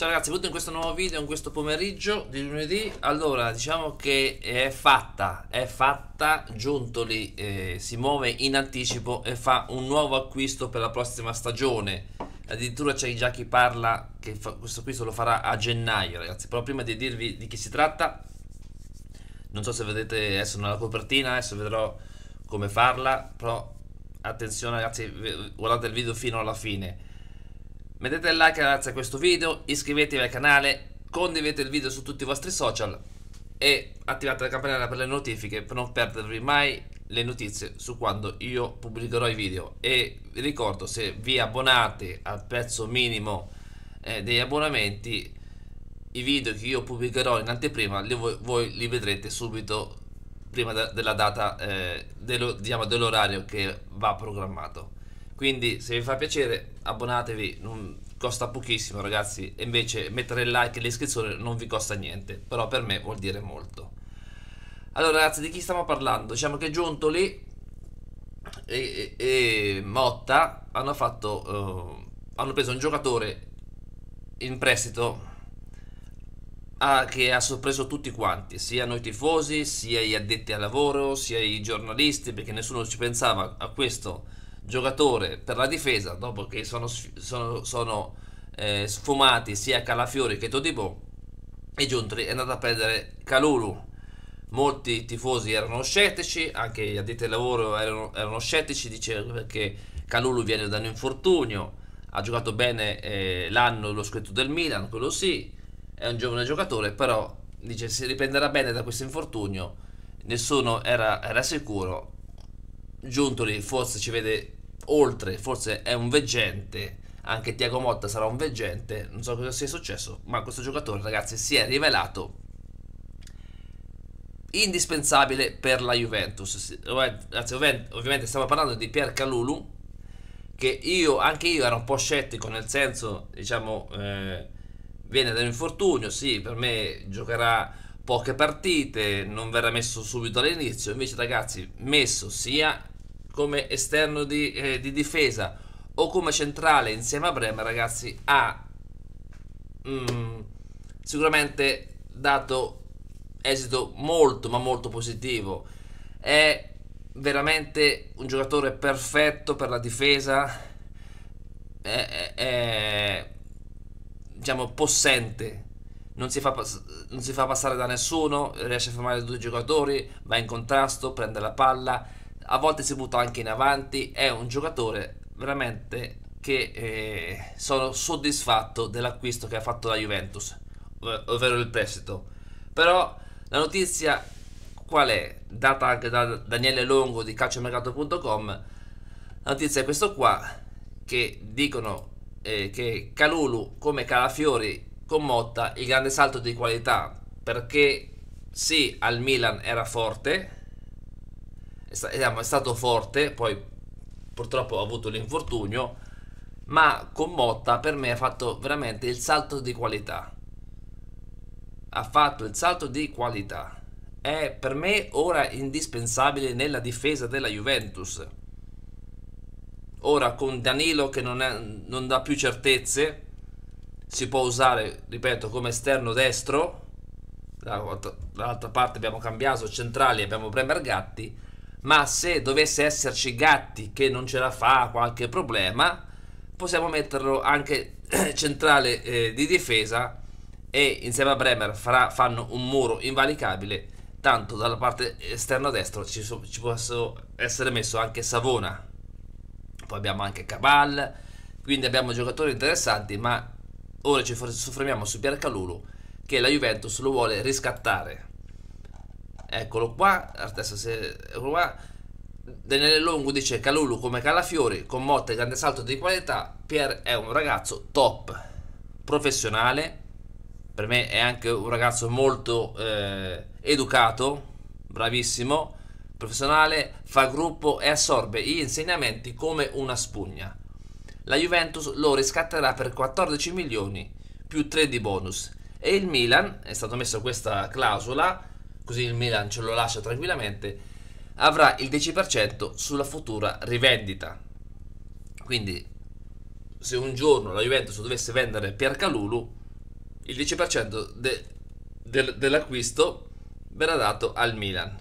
Ciao ragazzi, benvenuti in questo nuovo video, in questo pomeriggio di lunedì. Allora, diciamo che è fatta, è fatta, Giuntoli eh, si muove in anticipo e fa un nuovo acquisto per la prossima stagione. Addirittura c'è già chi parla che fa, questo acquisto lo farà a gennaio, ragazzi. Però prima di dirvi di chi si tratta, non so se vedete adesso nella copertina, adesso vedrò come farla, però attenzione ragazzi, guardate il video fino alla fine Mettete like ragazzi a questo video, iscrivetevi al canale, condividete il video su tutti i vostri social e attivate la campanella per le notifiche per non perdervi mai le notizie su quando io pubblicherò i video e vi ricordo se vi abbonate al prezzo minimo eh, degli abbonamenti i video che io pubblicherò in anteprima li, voi, voi, li vedrete subito prima de della data eh, dello, diciamo, dell'orario che va programmato quindi se vi fa piacere abbonatevi, non, costa pochissimo ragazzi, e invece mettere il like e l'iscrizione non vi costa niente, però per me vuol dire molto. Allora ragazzi di chi stiamo parlando? Diciamo che Giuntoli e, e, e Motta hanno, fatto, eh, hanno preso un giocatore in prestito a, ah, che ha sorpreso tutti quanti, sia noi tifosi, sia gli addetti al lavoro, sia i giornalisti, perché nessuno ci pensava a questo giocatore per la difesa dopo che sono, sono, sono eh, sfumati sia Calafiori che Todibò e Giuntri è andato a prendere Calulu molti tifosi erano scettici anche gli addetti al lavoro erano, erano scettici dicevano perché Calulu viene da un infortunio ha giocato bene eh, l'anno lo scritto del Milan quello sì è un giovane giocatore però dice si riprenderà bene da questo infortunio nessuno era, era sicuro Giuntoli forse ci vede oltre, forse è un veggente, anche Tiago Motta sarà un veggente, non so cosa sia successo, ma questo giocatore, ragazzi, si è rivelato indispensabile per la Juventus. Anzi, ovviamente stiamo parlando di Pier Calulu, che io, anche io ero un po' scettico, nel senso, diciamo, eh, viene da un infortunio, sì, per me giocherà poche partite, non verrà messo subito all'inizio, invece ragazzi, messo sia come esterno di, eh, di difesa o come centrale insieme a Bremer, ragazzi, ha mm, sicuramente dato esito molto ma molto positivo. È veramente un giocatore perfetto per la difesa, è, è, è diciamo possente, non si, fa, non si fa passare da nessuno, riesce a fermare due giocatori, va in contrasto, prende la palla a volte si butta anche in avanti, è un giocatore veramente che eh, sono soddisfatto dell'acquisto che ha fatto la Juventus, ovvero il prestito. Però la notizia qual è? Data anche da Daniele Longo di calciomercato.com, la notizia è questa qua, che dicono eh, che Calulu come Calafiori con Motta il grande salto di qualità perché sì al Milan era forte eh, diciamo, è, stato forte, poi purtroppo ha avuto l'infortunio, ma con Motta per me ha fatto veramente il salto di qualità. Ha fatto il salto di qualità. È per me ora indispensabile nella difesa della Juventus. Ora con Danilo che non, è, non dà più certezze, si può usare, ripeto, come esterno destro. Dall'altra parte abbiamo cambiato centrali, abbiamo Bremer Gatti ma se dovesse esserci Gatti che non ce la fa, qualche problema, possiamo metterlo anche centrale eh, di difesa e insieme a Bremer farà, fanno un muro invalicabile, tanto dalla parte esterna destra ci, so, ci posso essere messo anche Savona, poi abbiamo anche Cabal, quindi abbiamo giocatori interessanti, ma ora ci soffermiamo su Piercalulu che la Juventus lo vuole riscattare. Eccolo qua, adesso se... Eccolo qua. Daniele Longo dice Calulu come Calafiori, con Motta grande salto di qualità, Pier è un ragazzo top, professionale, per me è anche un ragazzo molto eh, educato, bravissimo, professionale, fa gruppo e assorbe gli insegnamenti come una spugna. La Juventus lo riscatterà per 14 milioni più 3 di bonus e il Milan, è stato messo questa clausola, così il Milan ce lo lascia tranquillamente, avrà il 10% sulla futura rivendita. Quindi se un giorno la Juventus dovesse vendere Calulu, il 10% de, de, dell'acquisto verrà dato al Milan.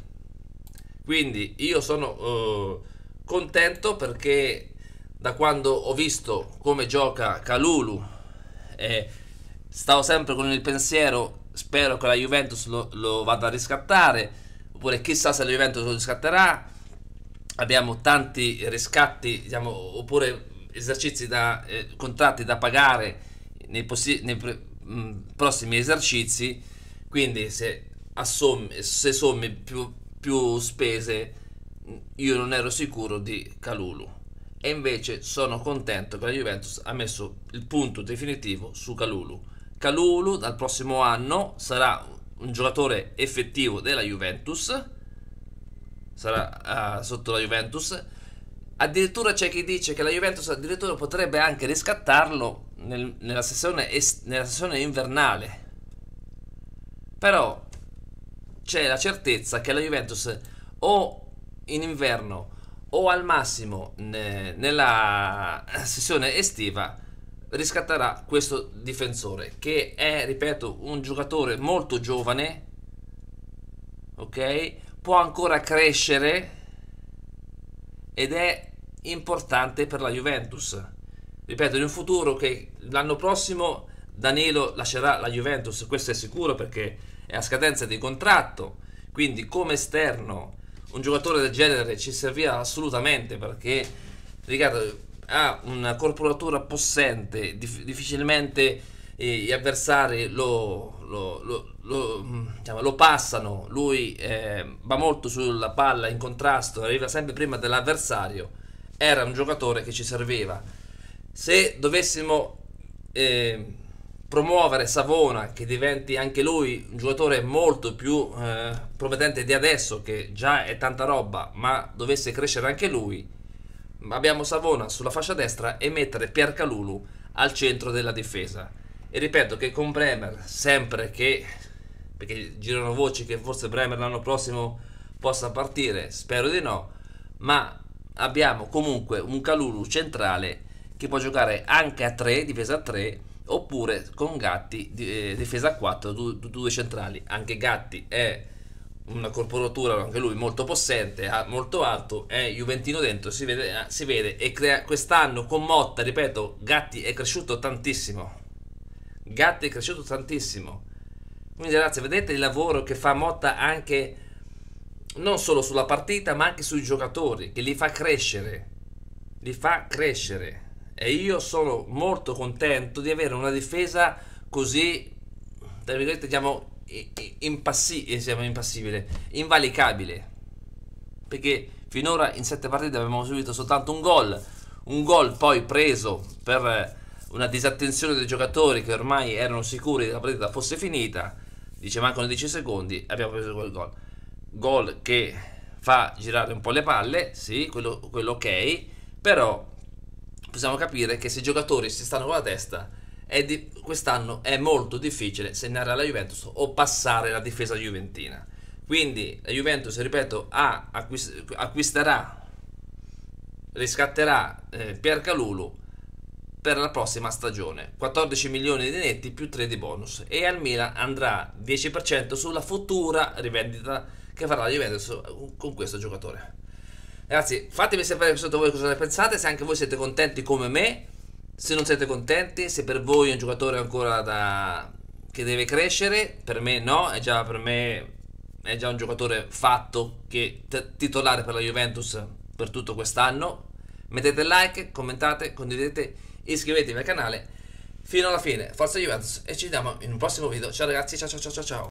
Quindi io sono eh, contento perché da quando ho visto come gioca Calulu, eh, stavo sempre con il pensiero spero che la Juventus lo, lo vada a riscattare, oppure chissà se la Juventus lo riscatterà. Abbiamo tanti riscatti, diciamo, oppure esercizi da eh, contratti da pagare nei, possi- nei pre- mh, mm, prossimi esercizi. Quindi, se, assomi, se sommi più, più spese, io non ero sicuro di Calulu. E invece sono contento che la Juventus ha messo il punto definitivo su Calulu Calulu dal prossimo anno sarà un giocatore effettivo della Juventus, sarà uh, sotto la Juventus. Addirittura c'è chi dice che la Juventus addirittura potrebbe anche riscattarlo nel, nella, sessione est, nella sessione invernale. Però c'è la certezza che la Juventus o in inverno o al massimo ne, nella sessione estiva riscatterà questo difensore che è, ripeto, un giocatore molto giovane, ok? Può ancora crescere ed è importante per la Juventus. Ripeto, in un futuro che l'anno prossimo Danilo lascerà la Juventus, questo è sicuro perché è a scadenza di contratto, quindi come esterno un giocatore del genere ci servirà assolutamente perché, ricordo ha una corporatura possente, dif difficilmente eh, gli avversari lo, lo, lo, lo mm, diciamo, passano, lui eh, va molto sulla palla in contrasto, arriva sempre prima dell'avversario, era un giocatore che ci serviva. Se dovessimo eh, promuovere Savona, che diventi anche lui un giocatore molto più eh, promettente di adesso, che già è tanta roba, ma dovesse crescere anche lui, abbiamo Savona sulla fascia destra e mettere Piercalulu al centro della difesa. E ripeto che con Bremer, sempre che, perché girano voci che forse Bremer l'anno prossimo possa partire, spero di no, ma abbiamo comunque un Calulu centrale che può giocare anche a 3, difesa 3, oppure con Gatti, eh, difesa 4, due centrali. Anche Gatti è una corporatura anche lui molto possente, molto alto, è Juventino dentro, si vede, eh, si vede e crea, quest'anno con Motta, ripeto, Gatti è cresciuto tantissimo. Gatti è cresciuto tantissimo. Quindi ragazzi, vedete il lavoro che fa Motta anche non solo sulla partita, ma anche sui giocatori che li fa crescere. Li fa crescere. E io sono molto contento di avere una difesa così tra virgolette diciamo impassi- eh, siamo impassibile, invalicabile. Perché finora in sette partite abbiamo subito soltanto un gol. Un gol poi preso per eh, una disattenzione dei giocatori che ormai erano sicuri che la partita fosse finita. Dice mancano 10 secondi, abbiamo preso quel gol. Gol che fa girare un po' le palle, sì, quello, quello ok, però possiamo capire che se i giocatori si stanno con la testa è di, quest'anno è molto difficile segnare alla Juventus o passare la difesa juventina. Quindi la Juventus, ripeto, ha, acquist, acquisterà, riscatterà eh, Piercalulu per la prossima stagione. 14 milioni di netti più 3 di bonus. E al Milan andrà 10% sulla futura rivendita che farà la Juventus con questo giocatore. Ragazzi, fatemi sapere sotto voi cosa ne pensate, se anche voi siete contenti come me se non siete contenti, se per voi è un giocatore ancora da... che deve crescere, per me no, è già, per me è già un giocatore fatto che titolare per la Juventus per tutto quest'anno. Mettete like, commentate, condividete, iscrivetevi al canale fino alla fine. Forza Juventus e ci vediamo in un prossimo video. Ciao ragazzi, ciao ciao ciao ciao.